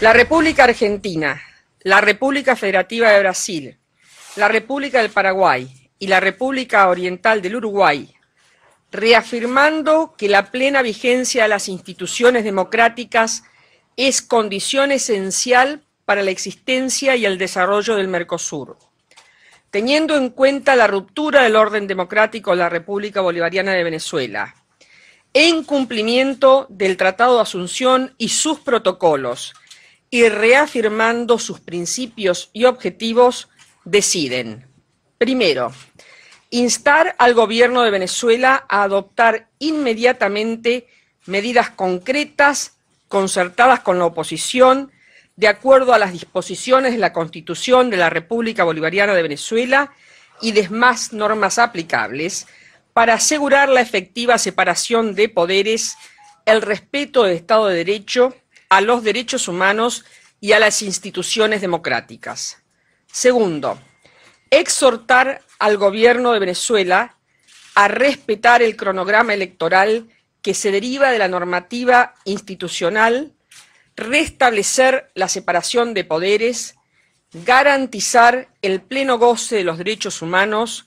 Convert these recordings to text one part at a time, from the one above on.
La República Argentina, la República Federativa de Brasil, la República del Paraguay y la República Oriental del Uruguay, reafirmando que la plena vigencia de las instituciones democráticas es condición esencial para la existencia y el desarrollo del Mercosur. Teniendo en cuenta la ruptura del orden democrático en la República Bolivariana de Venezuela, en cumplimiento del Tratado de Asunción y sus protocolos, y reafirmando sus principios y objetivos, deciden, primero, instar al gobierno de Venezuela a adoptar inmediatamente medidas concretas, concertadas con la oposición, de acuerdo a las disposiciones de la Constitución de la República Bolivariana de Venezuela y demás normas aplicables, para asegurar la efectiva separación de poderes, el respeto del Estado de Derecho, a los derechos humanos y a las instituciones democráticas. Segundo, exhortar al gobierno de Venezuela a respetar el cronograma electoral que se deriva de la normativa institucional, restablecer la separación de poderes, garantizar el pleno goce de los derechos humanos,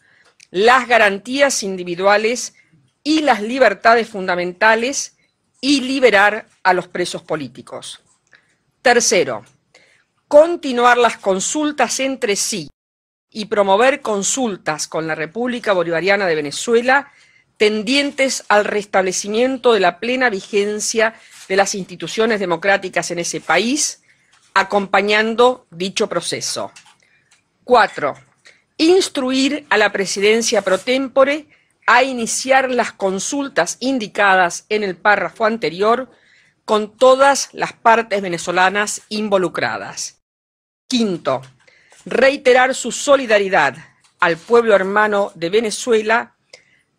las garantías individuales y las libertades fundamentales, y liberar a los presos políticos. Tercero, continuar las consultas entre sí y promover consultas con la República Bolivariana de Venezuela tendientes al restablecimiento de la plena vigencia de las instituciones democráticas en ese país, acompañando dicho proceso. Cuatro, instruir a la presidencia pro tempore a iniciar las consultas indicadas en el párrafo anterior con todas las partes venezolanas involucradas. Quinto, reiterar su solidaridad al pueblo hermano de Venezuela,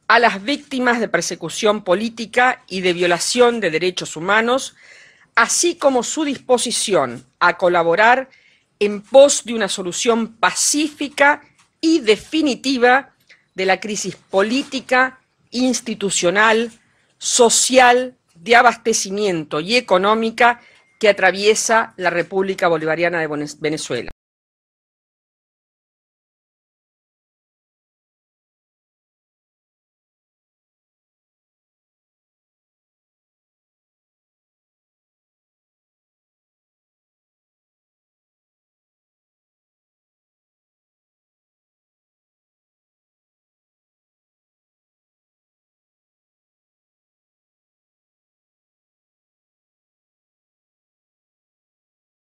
a las víctimas de persecución política y de violación de derechos humanos, así como su disposición a colaborar en pos de una solución pacífica y definitiva de la crisis política, institucional, social, de abastecimiento y económica que atraviesa la República Bolivariana de Venezuela.